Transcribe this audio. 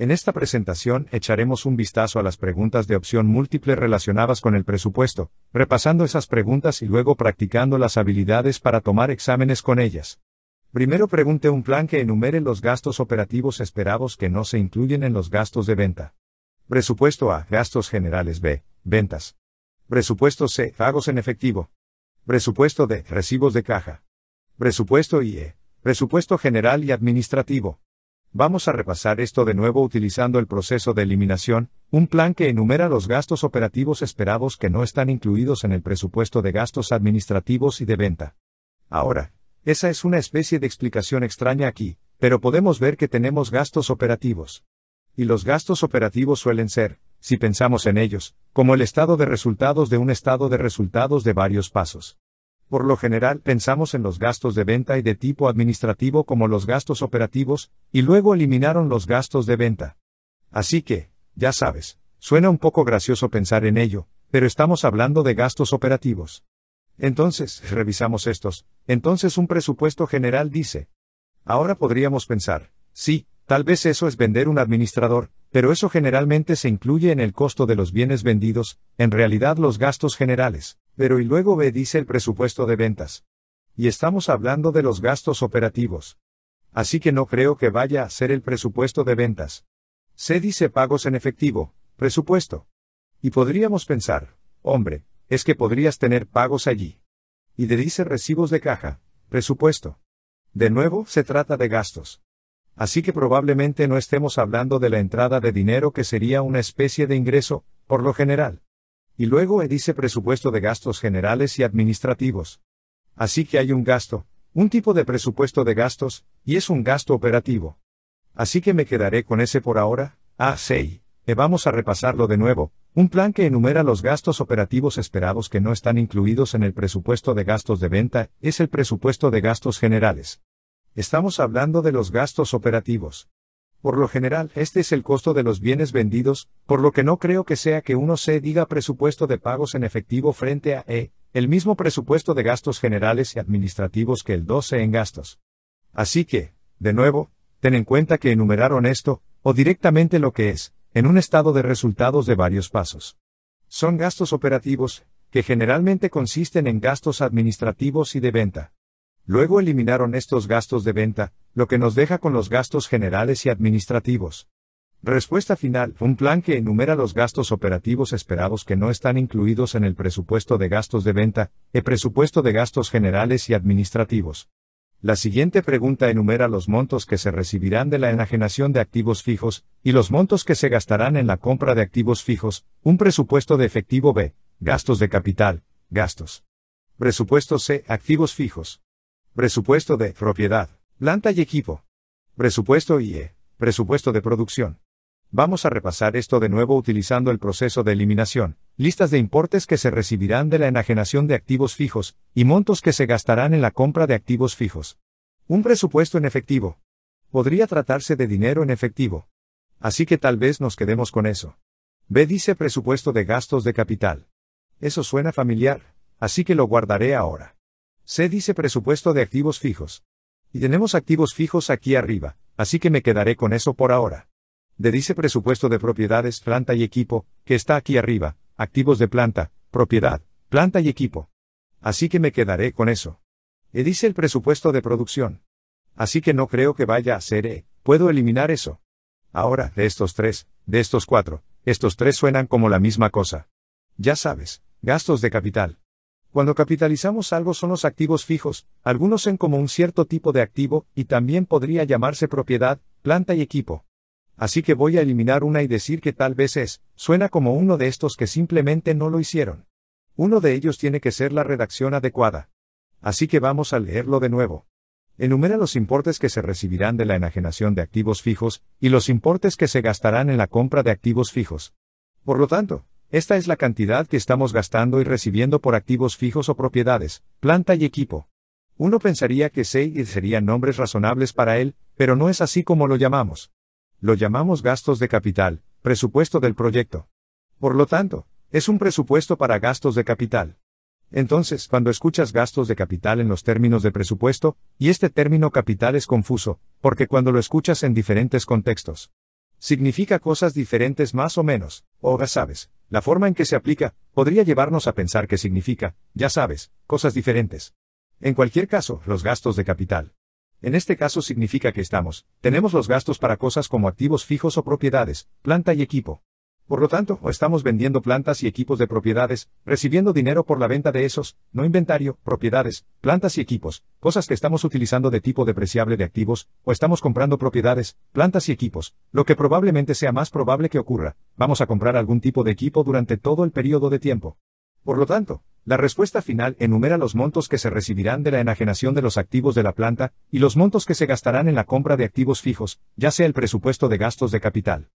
En esta presentación echaremos un vistazo a las preguntas de opción múltiple relacionadas con el presupuesto, repasando esas preguntas y luego practicando las habilidades para tomar exámenes con ellas. Primero pregunte un plan que enumere los gastos operativos esperados que no se incluyen en los gastos de venta. Presupuesto A, gastos generales B, ventas. Presupuesto C, pagos en efectivo. Presupuesto D, recibos de caja. Presupuesto E. presupuesto general y administrativo. Vamos a repasar esto de nuevo utilizando el proceso de eliminación, un plan que enumera los gastos operativos esperados que no están incluidos en el presupuesto de gastos administrativos y de venta. Ahora, esa es una especie de explicación extraña aquí, pero podemos ver que tenemos gastos operativos. Y los gastos operativos suelen ser, si pensamos en ellos, como el estado de resultados de un estado de resultados de varios pasos. Por lo general pensamos en los gastos de venta y de tipo administrativo como los gastos operativos, y luego eliminaron los gastos de venta. Así que, ya sabes, suena un poco gracioso pensar en ello, pero estamos hablando de gastos operativos. Entonces, revisamos estos, entonces un presupuesto general dice. Ahora podríamos pensar, sí, tal vez eso es vender un administrador, pero eso generalmente se incluye en el costo de los bienes vendidos, en realidad los gastos generales. Pero y luego B dice el presupuesto de ventas. Y estamos hablando de los gastos operativos. Así que no creo que vaya a ser el presupuesto de ventas. C dice pagos en efectivo, presupuesto. Y podríamos pensar, hombre, es que podrías tener pagos allí. Y D dice recibos de caja, presupuesto. De nuevo, se trata de gastos. Así que probablemente no estemos hablando de la entrada de dinero que sería una especie de ingreso, por lo general. Y luego E dice presupuesto de gastos generales y administrativos. Así que hay un gasto, un tipo de presupuesto de gastos, y es un gasto operativo. Así que me quedaré con ese por ahora. Ah, sí. E vamos a repasarlo de nuevo, un plan que enumera los gastos operativos esperados que no están incluidos en el presupuesto de gastos de venta, es el presupuesto de gastos generales. Estamos hablando de los gastos operativos. Por lo general, este es el costo de los bienes vendidos, por lo que no creo que sea que uno se diga presupuesto de pagos en efectivo frente a E, el mismo presupuesto de gastos generales y administrativos que el 12 en gastos. Así que, de nuevo, ten en cuenta que enumeraron esto, o directamente lo que es, en un estado de resultados de varios pasos. Son gastos operativos, que generalmente consisten en gastos administrativos y de venta. Luego eliminaron estos gastos de venta, lo que nos deja con los gastos generales y administrativos. Respuesta final, un plan que enumera los gastos operativos esperados que no están incluidos en el presupuesto de gastos de venta, el presupuesto de gastos generales y administrativos. La siguiente pregunta enumera los montos que se recibirán de la enajenación de activos fijos, y los montos que se gastarán en la compra de activos fijos, un presupuesto de efectivo B, gastos de capital, gastos. Presupuesto C, activos fijos. Presupuesto de propiedad. Planta y equipo. Presupuesto y eh, Presupuesto de producción. Vamos a repasar esto de nuevo utilizando el proceso de eliminación, listas de importes que se recibirán de la enajenación de activos fijos, y montos que se gastarán en la compra de activos fijos. Un presupuesto en efectivo. Podría tratarse de dinero en efectivo. Así que tal vez nos quedemos con eso. B dice presupuesto de gastos de capital. Eso suena familiar, así que lo guardaré ahora. C dice presupuesto de activos fijos. Y tenemos activos fijos aquí arriba, así que me quedaré con eso por ahora. De dice presupuesto de propiedades, planta y equipo, que está aquí arriba, activos de planta, propiedad, planta y equipo. Así que me quedaré con eso. E dice el presupuesto de producción. Así que no creo que vaya a ser E, puedo eliminar eso. Ahora, de estos tres, de estos cuatro, estos tres suenan como la misma cosa. Ya sabes, gastos de capital. Cuando capitalizamos algo son los activos fijos, algunos en como un cierto tipo de activo, y también podría llamarse propiedad, planta y equipo. Así que voy a eliminar una y decir que tal vez es, suena como uno de estos que simplemente no lo hicieron. Uno de ellos tiene que ser la redacción adecuada. Así que vamos a leerlo de nuevo. Enumera los importes que se recibirán de la enajenación de activos fijos, y los importes que se gastarán en la compra de activos fijos. Por lo tanto, esta es la cantidad que estamos gastando y recibiendo por activos fijos o propiedades, planta y equipo. Uno pensaría que SEI serían nombres razonables para él, pero no es así como lo llamamos. Lo llamamos gastos de capital, presupuesto del proyecto. Por lo tanto, es un presupuesto para gastos de capital. Entonces, cuando escuchas gastos de capital en los términos de presupuesto, y este término capital es confuso, porque cuando lo escuchas en diferentes contextos, significa cosas diferentes más o menos, o ya sabes, la forma en que se aplica, podría llevarnos a pensar que significa, ya sabes, cosas diferentes. En cualquier caso, los gastos de capital. En este caso significa que estamos, tenemos los gastos para cosas como activos fijos o propiedades, planta y equipo. Por lo tanto, o estamos vendiendo plantas y equipos de propiedades, recibiendo dinero por la venta de esos, no inventario, propiedades, plantas y equipos, cosas que estamos utilizando de tipo depreciable de activos, o estamos comprando propiedades, plantas y equipos, lo que probablemente sea más probable que ocurra, vamos a comprar algún tipo de equipo durante todo el periodo de tiempo. Por lo tanto, la respuesta final enumera los montos que se recibirán de la enajenación de los activos de la planta, y los montos que se gastarán en la compra de activos fijos, ya sea el presupuesto de gastos de capital.